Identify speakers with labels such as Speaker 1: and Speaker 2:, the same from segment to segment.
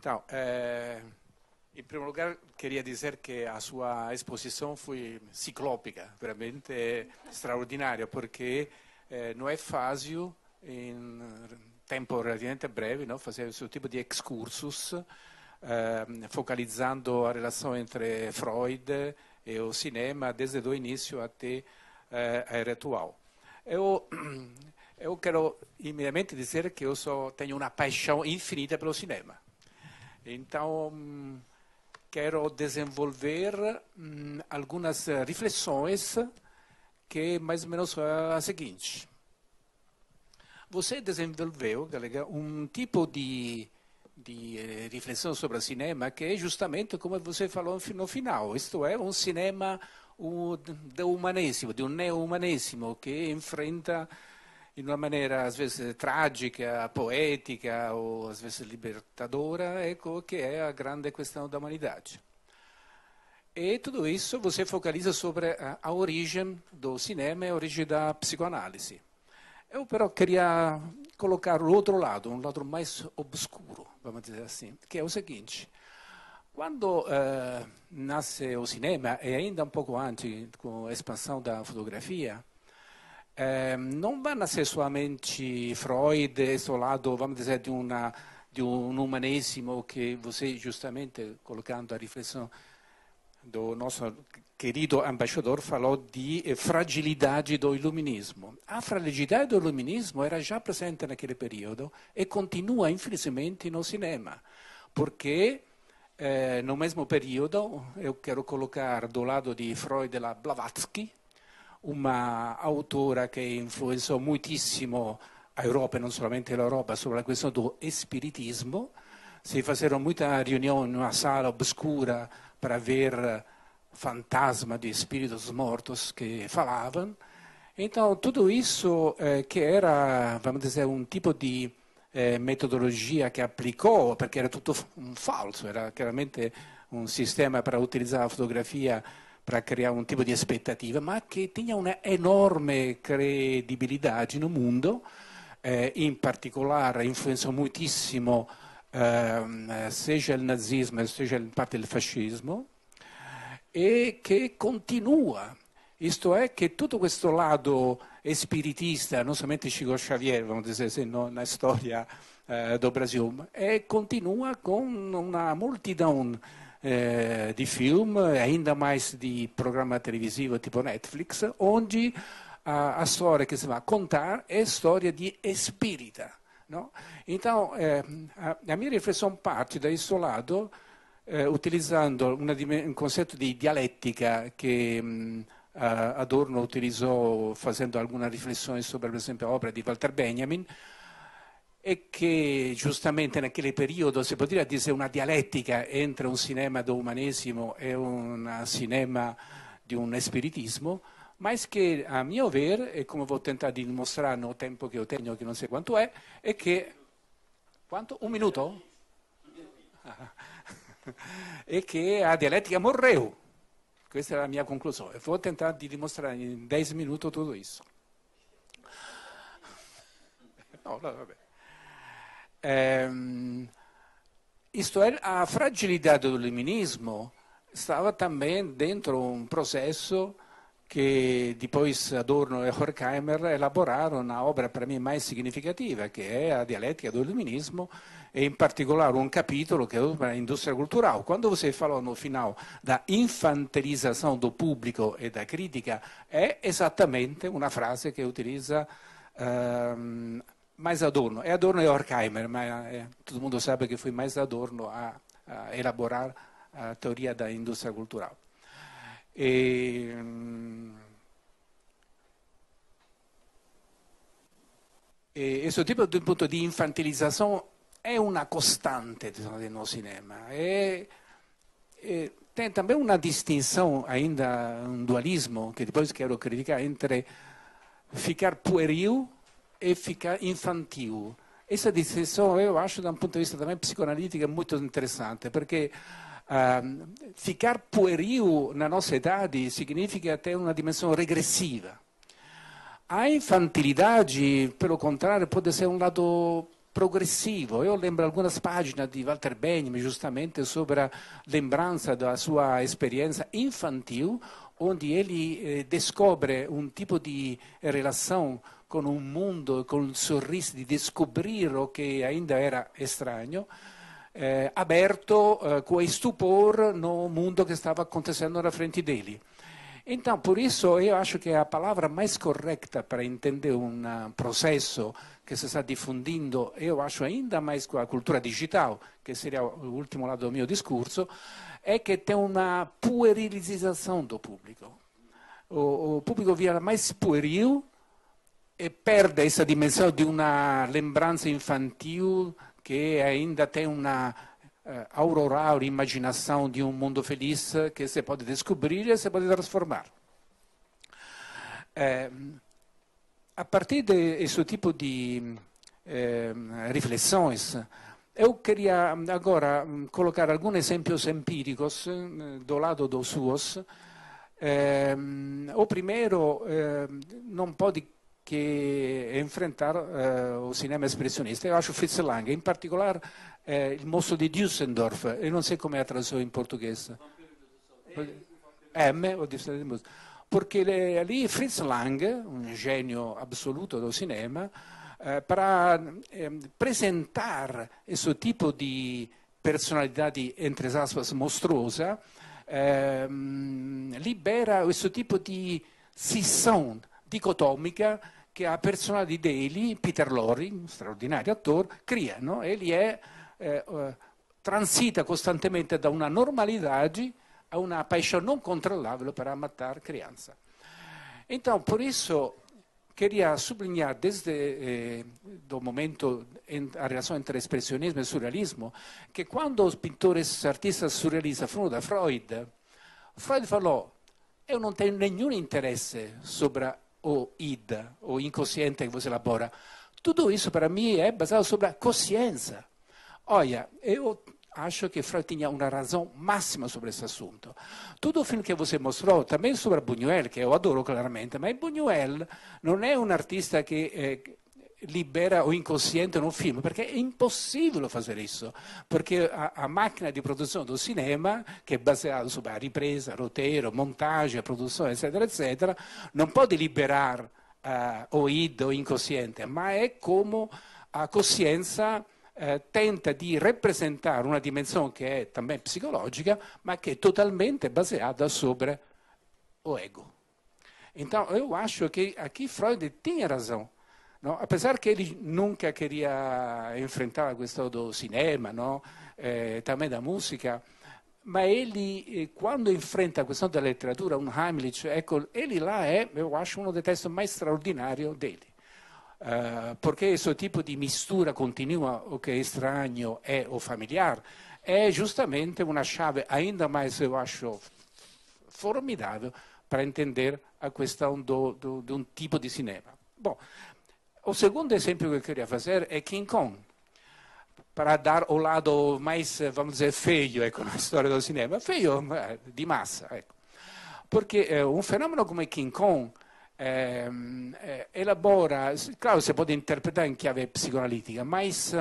Speaker 1: Então, é, em primeiro lugar, queria dizer que a sua exposição foi ciclópica, realmente é extraordinária, porque é, não é fácil, em tempo relativamente breve, não, fazer esse tipo de excursus, é, eh, a relação entre Freud e o cinema, desde o início até a era atual. Eu, eu quero imediatamente dizer que eu só tenho uma paixão infinita pelo cinema então, quero desenvolver hum, algumas eh, reflexões que mais ou menos as seguintes. Você desenvolveu, colega, um tipo de, de eh, reflexão sobre o cinema que é justamente como você falou no final, isto é, um cinema do humanismo, de um neo-humanismo que enfrenta de uma maneira às vezes trágica, poética ou às vezes libertadora, ecco que é a grande questão da humanidade. E tudo isso você focaliza sobre a, a origem do cinema e a origem da psicoanálise. Eu però queria colocar o outro lado, um lado mais obscuro, vamos dizer assim, que é o seguinte. Quando eh, nasce o cinema, e ainda um pouco antes, com a expansão da fotografia, eh, non vanno se solamente Freud è solato dire, di, una, di, un umanesimo che voi giustamente collocando a riflessione do nostro querido ambasciatore falò di eh, fragilità dell'illuminismo. La fragilità dell'illuminismo era già presente in quel periodo e continua infelizmente nel cinema, perché eh, nel mesmo periodo, io quero collocare do lato di Freud la Blavatsky, un'autora che influenzò moltissimo l'Europa e non solamente l'Europa sulla questione dell'espiritismo. Si facevano molte riunioni in una sala oscura per avere fantasma di spiritus mortos che falavano. Então, tutto isso eh, che era dizer, un tipo di eh, metodologia che applicò, perché era tutto un falso, era chiaramente un sistema per utilizzare la fotografia para creare un tipo di expectativa, ma che tinha uma enorme credibilidade no mundo, eh, in particolare influenzò moltissimo eh, seja il nazismo, seja in parte il fascismo, e che continua. Isto è che tutto questo lato espiritista, non solamente Chico Xavier, vamos dizer, se non la storia eh, do Brasil, e continua con una multidão eh, di film e ainda mais de programa televisivo tipo Netflix, onde a, a história que se vai contar é história de espírita. Não? Então, eh, a, a, minha reflexão parte da isso lado, eh, utilizzando una, um conceito de dialética que. Hm, mm, Adorno utilizzò facendo alcune riflessioni sopra, per esempio, l'opera di Walter Benjamin, e che giustamente in aquel periodo si può dire che c'è una dialettica entre un cinema d'umanesimo e un cinema di un espiritismo, ma è che a mio ver, e come ho tentato di dimostrare nel tempo che ho tenuto, che non so quanto è, è che... Quanto? Un minuto? Ah. e che la dialettica morreu. Questa è la mia conclusione. ho tentato di dimostrare in 10 minuti tutto questo. No, no, vabbè eh, Israel ha fragilidade do liminismo estava também dentro un processo che di poi Adorno e Horkheimer elaborarono a obra para mim mais significativa, che è la dialettica do iluminismo, e in particolare un capitolo che è l'industria culturale. Quando si parla no final da infantilização do público e da critica, è esattamente una frase che utilizza um, mais Adorno. É Adorno e é Horkheimer, mas é, todo mundo sabe que foi mais Adorno a, a elaborar a teoria da indústria cultural. E, e esse tipo de, ponto de infantilização é uma constante do no cinema. É, é, tem também uma distinção, ainda um dualismo, que depois quero criticar, entre ficar pueril effica infantile. Essa distinzione, isso, acho, da un punto di vista também è molto interessante, perché uh, ficar pueril na nossa idade significa ter una dimensione regressiva. A infantilidade, pelo contrario, può essere un um lato progressivo. Io lembro alcune pagine di Walter Benjamin, giustamente, sulla lembranza della sua esperienza infantile, onde ele eh, descobre un um tipo di relazione con un mondo, con sorriso di scoprire che ainda era estraneo, eh, aberto eh, com estupor no mundo que estava acontecendo alla frente dele. Então, por isso, eu acho que a palavra mais correta para entender um ah, processo que se está difundindo, eu acho ainda mais com a cultura digital, que seria o último lado do meu discurso, é que tem uma puerilização do público. O, o público vira mais pueril e perde questa dimensione di una lembranza infantile che ainda tem una eh, aurorale immaginazione di un mondo felice che si può descobrire e si può trasformare. Eh, a partire da questo tipo di eh, riflessioni, io queria agora mm, colocar alcuni esempi empíricos eh, do lato dos suos. Eh, o primeiro eh, non può di que enfrentar uh, o cinema expressionista. Eu acho Fritzelang, em particular, uh, il mostro di Düsseldorf. e non so come é tradotto in portoghese. M, o Düsseldorf. Porque lì Fritz Lang, un genio absoluto del cinema, eh, per para ehm, apresentar esse tipo de personalidade, entre aspas, mostruosa, ehm, libera questo tipo de sessão dicotômica che ha personaggio di Daly, Peter Lorre, straordinario attore, creano e li è, eh, eh, transita costantemente da una normalità a una passione non controllabile per ammattare crianza. Então, por isso, queria sublinhar desde eh, do momento en, a relação entre expressionismo e surrealismo que quando os pintores artistas surrealistas foram da Freud, Freud falou: eu não tenho nenhum interesse sobre o id, o inconsciente che você elabora. Tutto isso, per me è basato sulla coscienza. consciência. Olha, eu acho che Freud tinha una razão máxima sobre questo assunto. Tutto il film che você mostrò, também sobre Buñuel, che io adoro claramente, ma Buñuel non è un artista che... eh, libera o inconsciente in un film, perché è impossibile fare questo, perché a, macchina di produzione del cinema, che è basata su ripresa, rotero, montaggio, produzione, eccetera, eccetera, non può deliberare eh, o id o inconsciente, ma è come a coscienza eh, tenta di rappresentare una dimensione che è também psicologica, ma che è totalmente basata sobre o ego. Então, eu acho que aqui Freud tinha razão. No, a pesar que él nunca queria enfrentar questo do cinema, no? eh, también da música, ma egli eh, quando infrenta questo della letteratura, un Heimlich, ecco, egli là è, io acho, uno dei testi più straordinari degli. Uh, eh, perché questo tipo di mistura continua o che è strano è o familiare è giustamente una chiave ainda mais, eu acho, formidável para entender a questão de um tipo de cinema. Bom, O segundo exemplo que eu queria fazer é King Kong, para dar o lado mais, eh, vamos dizer, feio é na história do cinema. Feio, eh, de massa. Porque eh, um fenômeno como King Kong ehm, elabora, claro, você pode interpretar em chiave psicanalítica, mas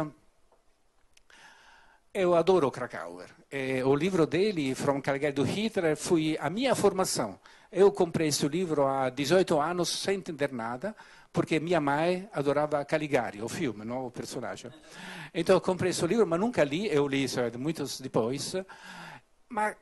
Speaker 1: eu adoro Krakauer. É, o livro dele, From Calgary do Hitler, foi a minha formação. Eu comprei esse livro há 18 anos, sem entender nada. perché mia mãe adorava Caligari, o filme, não o personagem. Então eu comprei esse livro, mas nunca li, eu li isso muitos depois. Mas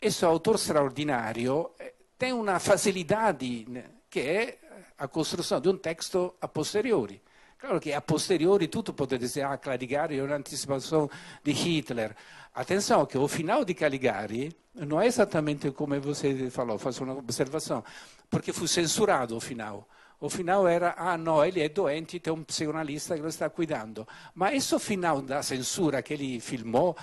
Speaker 1: esse autor straordinario eh, tem uma facilidade que é a construção de um texto a posteriori. Claro che a posteriori tutto potete dire, ah, Caligari è uma antecipação de Hitler. Atenção, che il finale di Caligari non è esattamente come você falou, faço uma observação, porque foi censurado o final. O era, ah no, ele è doente, tem un psicanalista che lo sta guidando. Ma questo finale da censura che ele filmò,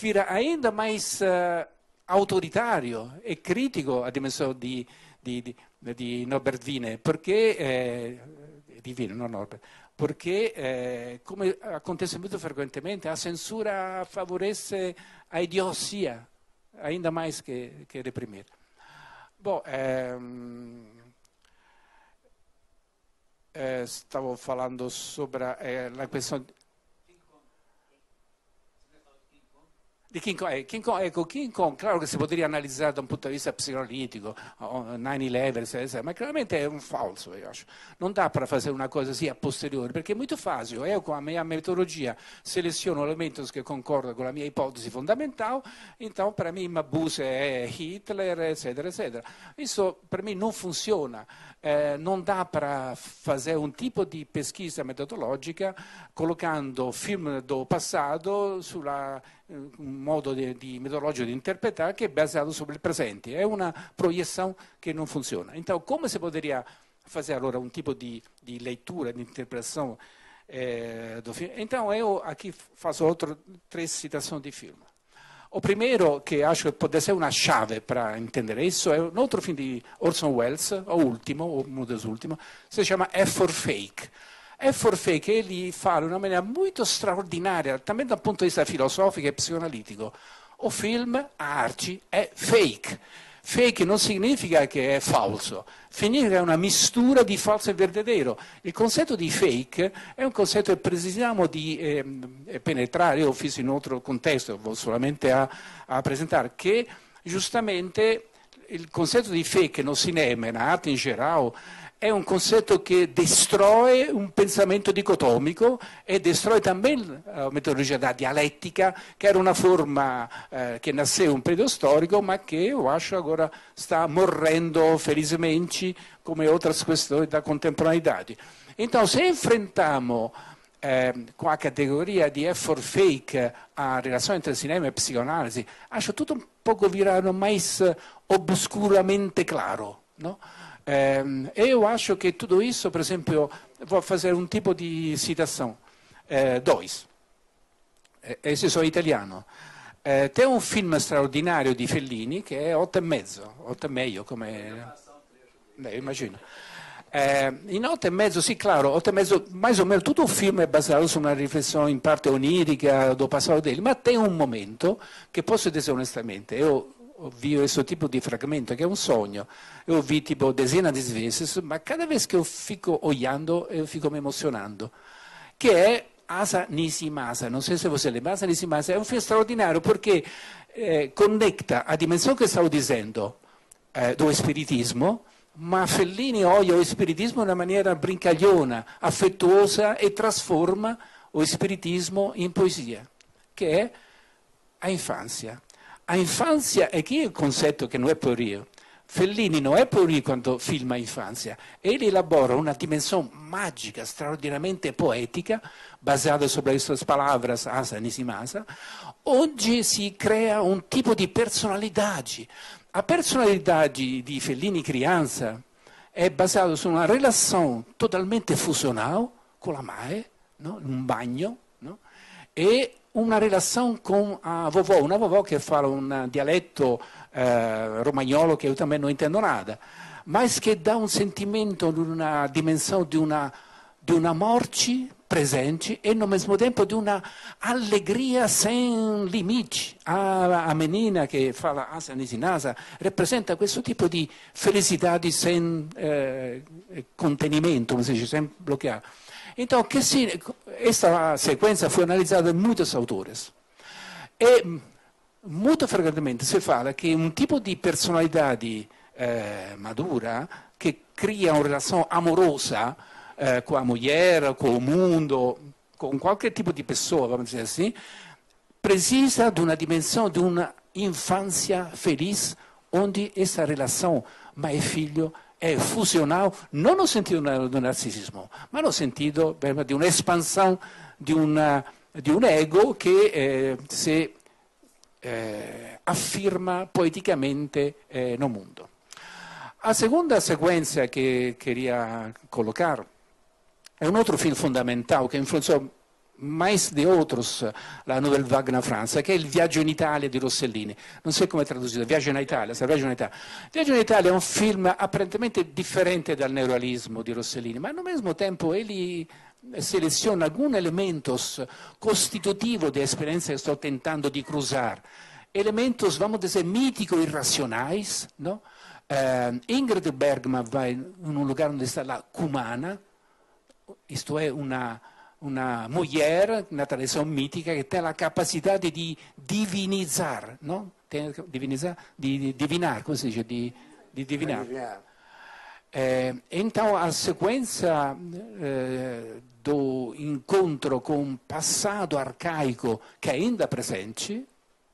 Speaker 1: vira ainda mais uh, eh, autoritário e crítico a dimensione di, di, di, di Norbert Wiener, perché, eh, di Wiener, non Norbert, perché, eh, come acontece molto frequentemente, a censura favorece a idiocia, ainda mais que, que reprimir. Bom, eh, eh, estava falando sobre a eh, questão di King Kong. Eh, King Kong, ecco, King Kong, claro che si potrebbe analizzare da un punto di vista psicoanalitico, 9-11, ma chiaramente è un falso. Eh, non dà per fare una cosa così a posteriori, perché è molto facile. Io con la mia metodologia seleziono elementi che concordano con la mia ipotesi fondamentale, intanto per me Mabuse è Hitler, eccetera, eccetera. Questo per me non funziona, eh, non dà per fare un tipo di pesquisa metodologica collocando film del passato sulla Eh, un modo di, di metodologico di interpretare che è basato sul presente, è una proiezione che non funziona. Então, come si poderia fare allora un tipo di, di lettura, di interpretazione eh, Então, io aqui faccio outro, tre citazioni di film. O primeiro, que acho que pode ser uma chave para entender isso, é um outro filme de Orson Welles, o último o uno dos últimos se chama F é for Fake. è Forfè che li fa in una maniera molto straordinaria, altamente dal punto di vista filosofico e psicoanalitico. O film Arci è fake. Fake non significa che è falso, significa una mistura di falso e verdadero. Il concetto di fake è un concetto che precisiamo di ehm, eh, penetrare, io ho fisso in un altro contesto, solamente a, a presentare, che giustamente il concetto di fake non si nemena, in Gerau è un concetto che destroe un pensamento dicotomico e destroe también la metodologia della dialettica, che era una forma eh, che nasceva in un periodo storico, ma che eu acho agora sta morrendo felizmente come altre questioni da contemporaneità. Então, se enfrentiamo eh, com a categoria di effort fake, a relazione tra cinema e psicoanalisi, acho tudo um pouco virado mais obscuramente claro. Não? eu ehm, acho que tudo isso, por exemplo, vou fazer um tipo de citação. Eh, dois. Eh, Esses são italiano. Eh, tem um filme straordinario di Fellini che è Otto e mezzo, Otto e meglio come... Beh, immagino. Eh, in otto e mezzo, sì, claro, otto e mezzo, mais o meno tutto il film è basato su una riflessione in parte onirica do passato dele, ma c'è un momento che posso dire onestamente, io ho visto questo tipo de fragmento, que é um sonho. Eu ouvi tipo decine di volte, ma cada vez che eu fico olhando, eu fico me emocionando. Que é Asa Nishimasa, non so se você lembra, Asa Nishimasa è un film straordinario perché eh, connetta a dimensione che stavo dicendo, eh, do espiritismo, ma Fellini olha o spiritismo in una maniera brincagliona, affettuosa e trasforma o spiritismo in poesia, che è a infância. A infanzia è che il concetto che non è puerio. Fellini non è puerio quando filma infanzia, egli elabora una dimensione magica, straordinariamente poetica, basata sulle sue parole, asa, nisimasa. Oggi si crea un tipo di personalità. La personalità di Fellini Crianza è basata su una relazione totalmente fusionata con la MAE, no? un bagno, no? e una relazione con a ah, Vovò, una Vovò che fala un dialetto eh, romagnolo che io também non intendo nada, ma che dà un sentimento, una dimensione di una, di una morte presente e nel stesso tempo di una allegria senza limiti. A, a menina che fa la asa nisinasa rappresenta questo tipo di felicità di eh, contenimento, come si dice, sempre bloccato. Então, se, esta sequência foi analisada muitos autores e molto frequentemente si fala che un tipo di personalità di, eh, madura che crea una relazione amorosa eh, con la moglie, con il mondo, con qualche tipo di persona, così, precisa di una dimensione, di un'infanzia felice, onde questa relazione mas e filho è fusionado, non ho sentito del narcisismo, ma ho sentito di un'espansione di, una, di, un ego che eh, si eh, afferma poeticamente eh, no mondo. A seconda sequenza che queria colocar, è un altro film fondamentale che influenzò Mais de Otros, la nouvelle vague en France, che è il viaggio in Italia di Rossellini. Non so come è tradotto, viaggio in Italia, viaggio in Italia. Viaggio in Italia è un film apparentemente differente dal neorealismo di Rossellini, ma allo stesso tempo egli seleziona alcuni elementos costitutivo de esperienza che sto tentando di cruzar. Elementos, vamos a dizer, míticos e racionais, no? eh, Ingrid Bergman va in un luogo dove sta la cumana, questo è una una moglie, una tradizione mitica, che ha la capacità di divinizzare, no? Divinizzare, di, divinare, come si dice? Di, di divinare. Eh, então, a sequenza eh, do incontro con passato arcaico che è ainda presente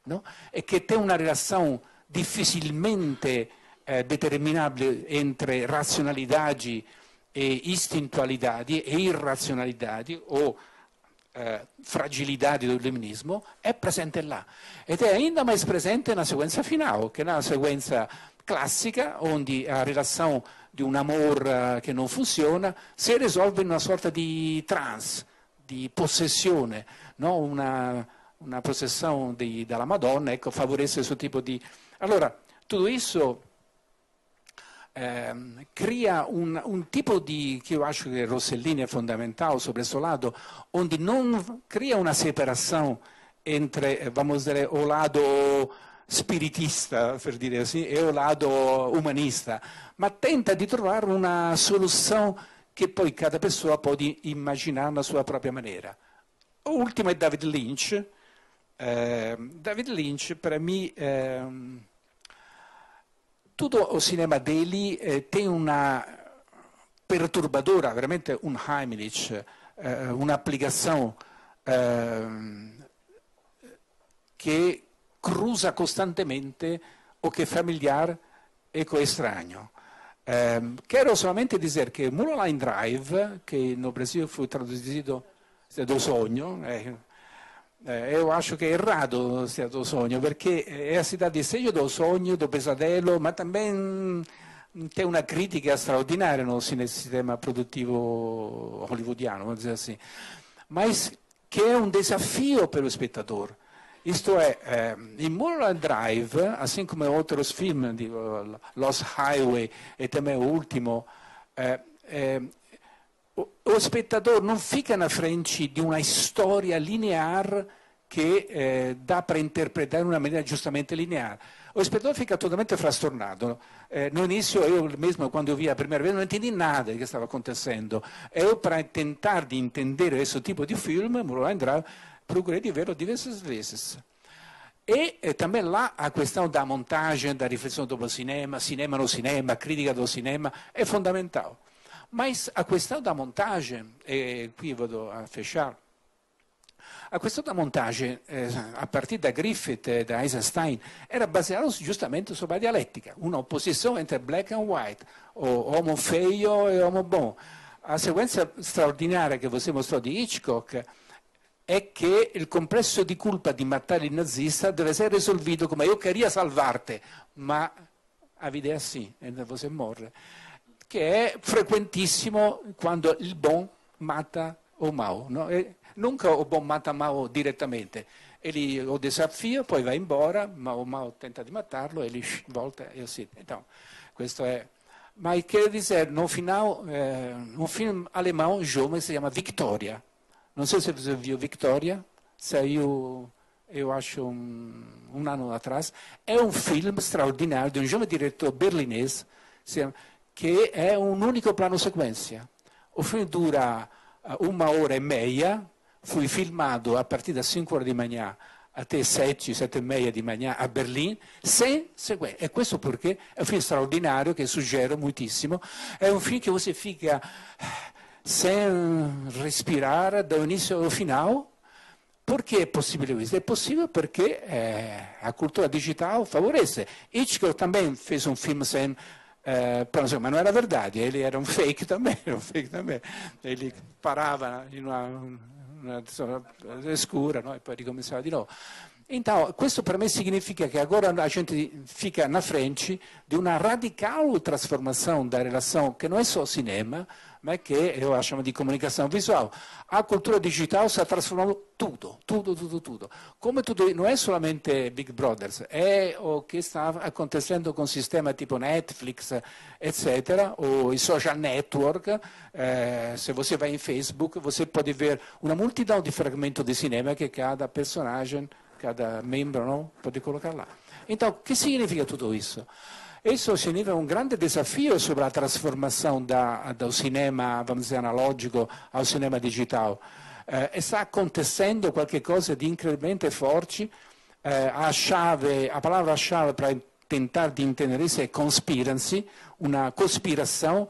Speaker 1: no? e che tem una relazione difficilmente eh, determinabile entre razionalidade e istintualità e irrazionalità o eh, fragilidade do è presente là ed è ainda mais presente nella sequenza finale, che è una sequenza classica onde a relação de um amor eh, che non funziona si risolve in una sorta di trance, di possessione, no? una, una possessione di, dalla Madonna, ecco, favorece questo tipo di... Allora, tutto questo ehm, crea un, un, tipo di, che io acho che Rossellini è fondamentale, questo lato, onde non crea una separazione entre, eh, vamos dire, o lato spiritista, per dire così, e o lato umanista, ma tenta di trovare una soluzione che poi cada persona può immaginare a sua propria maniera. Ultimo è David Lynch. Eh, David Lynch per me... Eh, tutto il cinema Delhi eh, tem uma perturbadora, veramente un Heimlich, eh, uma eh, que cruza costantemente o que é familiar e coestraneo. Eh, quero solamente dizer que Mulholland Drive, que no Brasil foi traduzido do Sogno, eh, eh, eu acho errato é errado certo sonho, porque é eh, a cidade de seio do sogno, do pesadelo, ma também tem una crítica straordinaria no sistema produttivo hollywoodiano, vamos dizer assim. Mas que é um desafio per o espectador. Isto è, eh, em Mulholland Drive, assim come como outros filmes, Lost Highway e também o último, eh, eh, o spettatore non fica na frenci di una storia lineare che eh, dà per interpretare in una maniera giustamente lineare. O spettatore fica totalmente frastornato. Eh, no inizio, io mesmo, quando vi a primeira vez, non intendi nada che stava acontecendo. Eu, per tentare di intendere questo tipo di film, Mulholland Drive, procurei di vederlo diverse volte. E eh, também lá a questão da montagem, da dopo il cinema, cinema no cinema, critica del cinema, è fondamentale ma a questão da montagem, e qui vado a fechar, a questão da montagem, eh, a partir da Griffith e da Eisenstein, era basearam giustamente sulla dialettica, a dialética, uma black and white, o homo feio e homo bom. La sequenza straordinaria che você mostrò di Hitchcock è che il complesso di colpa di mattare il nazista deve essere risolvito come io queria salvarti, ma a idea sì, e devo se morre che è frequentissimo quando il Bon mata o Mao. No? nunca o Bon mata Mao direttamente, e lì o desafio, poi va in Bora, o Mao tenta di matarlo e li volta e si... No, questo è... Ma il che dice, no final, eh, un film alemão, giovane, si chiama Victoria. Non so se vi visto Victoria, se io io acho un, un anno atrás, è un film straordinario di un giovane direttore berlinese che è un unico plano sequenza. O film dura eh, una ora e mezza, fui filmato a partire da 5 ore di mattina a te 7, 7 e media di mattina a Berlino, senza sequenza. E questo perché è un film straordinario che suggero moltissimo, è un film che si fica senza respirare da inizio alla fine. Perché è possibile questo? È possibile perché eh, la cultura digitale favorisce. Hitchcock também fez un film senza eh, però insomma non era verdade, ele era un fake também, um fake também. Ele parava in una, una zona escura eh, no? e poi ricominciava di nuovo. Então, questo per me significa che agora a gente fica na frente di una radical transformação da relação, que não é só cinema, mas que eu chamo de comunicação visual. A cultura digital está transformando tudo, tudo, tudo, tudo. Como tudo, não é somente Big Brothers, é o que está acontecendo com sistema tipo Netflix, etc., ou i social network. Eh, se você vai em Facebook, você pode ver uma multidão de fragmentos de cinema que cada personagem cada membro não? pode colocar lá. Então, o que significa tudo isso? Isso significa um grande desafio sobre a transformação da, do cinema, vamos dizer, analógico ao cinema digital. Eh, está acontecendo qualcosa di incredibilmente forte. Eh, a, chave, a palavra-chave para tentar de entender isso é conspiracy, uma conspiração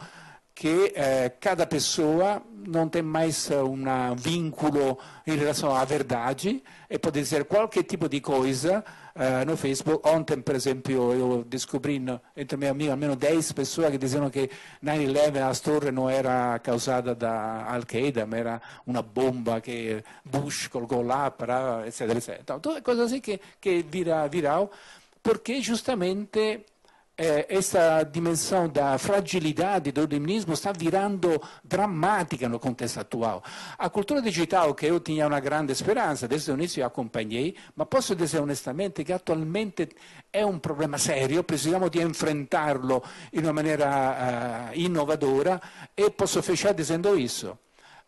Speaker 1: che eh, cada pessoa non tem mais eh, un vincolo in relazione a à verdade e pode essere qualche tipo di cosa uh, eh, no Facebook. Ontem, por exemplo, eu descobri no, i miei amici almeno 10 persone che dicevano che 9-11, a torre non era causata da Al-Qaeda, ma era una bomba che Bush colgò là, para, eccetera, etc. Então, toda coisa assim que, vira viral, porque justamente questa eh, dimensione dimensão da fragilidade do feminismo está virando drammatica nel contesto attuale. A cultura digitale, che io tenia una grande speranza, adesso o início ma posso dire onestamente che attualmente è un problema serio, presumiamo di affrontarlo in una maniera uh, innovadora e posso fechar dicendo questo.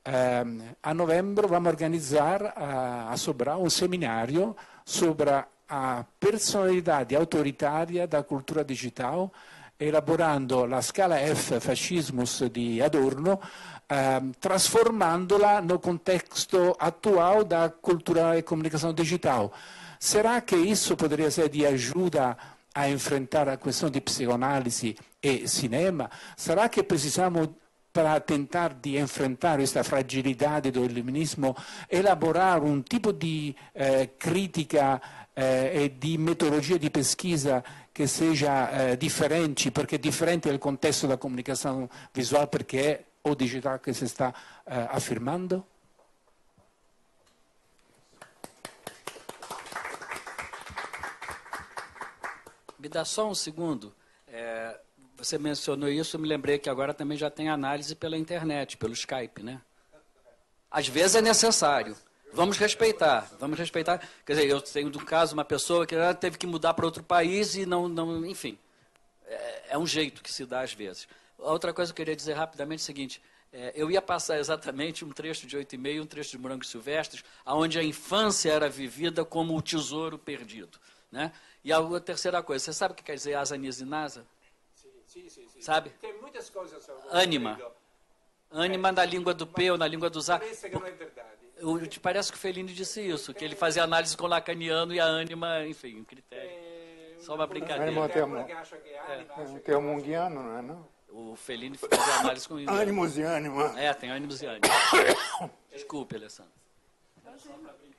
Speaker 1: Uh, a novembre vamos organizzare uh, a Sobral un seminario sobre a personalità di autoritaria da cultura digitale, elaborando la scala F fascismus di Adorno, ehm, trasformandola nel contesto attuale da cultura e comunicazione digitale. Sarà che isso potrebbe essere di aiuto a enfrentar la questione di psicoanalisi e cinema? Será que precisamos per tentare di enfrentar questa fragilità do iluminismo, elaborar um tipo di eh, crítica eh, e di metodologia di pesquisa che sia eh, diferente, porque differente dal contesto della comunicazione visuale perché è é o digital que se está eh, afirmando? Mi dà solo un um secondo. É... Eh, Você mencionou isso, eu me lembrei que agora também já tem análise pela internet, pelo Skype, né? Às vezes é necessário. Vamos respeitar, vamos respeitar. Quer dizer, eu tenho do caso uma pessoa que ah, teve que mudar para outro país e não, não enfim. É, é, um jeito que se dá às vezes. Outra coisa que eu queria dizer rapidamente é o seguinte, é, eu ia passar exatamente um trecho de oito e meio, um trecho de Morangos Silvestres, aonde a infância era vivida como o tesouro perdido. Né? E a, a terceira coisa, você sabe o que quer dizer asa, nisa e nasa? Sim, sim, Sabe? Tem muitas coisas. Ânima. Ânima é. na língua do P ou na língua dos A. Parece que não é verdade. te parece que o Fellini disse isso, que ele é. fazia análise com o lacaniano e a ânima, enfim, um critério. É, Só uma brincadeira. Ânima é, é. é um é. um termo munguiano, não é não? O Fellini fazia análise com... Ânimos e ânima. É, tem ânimos e ânima. Desculpe, Alessandro. Só para brincar.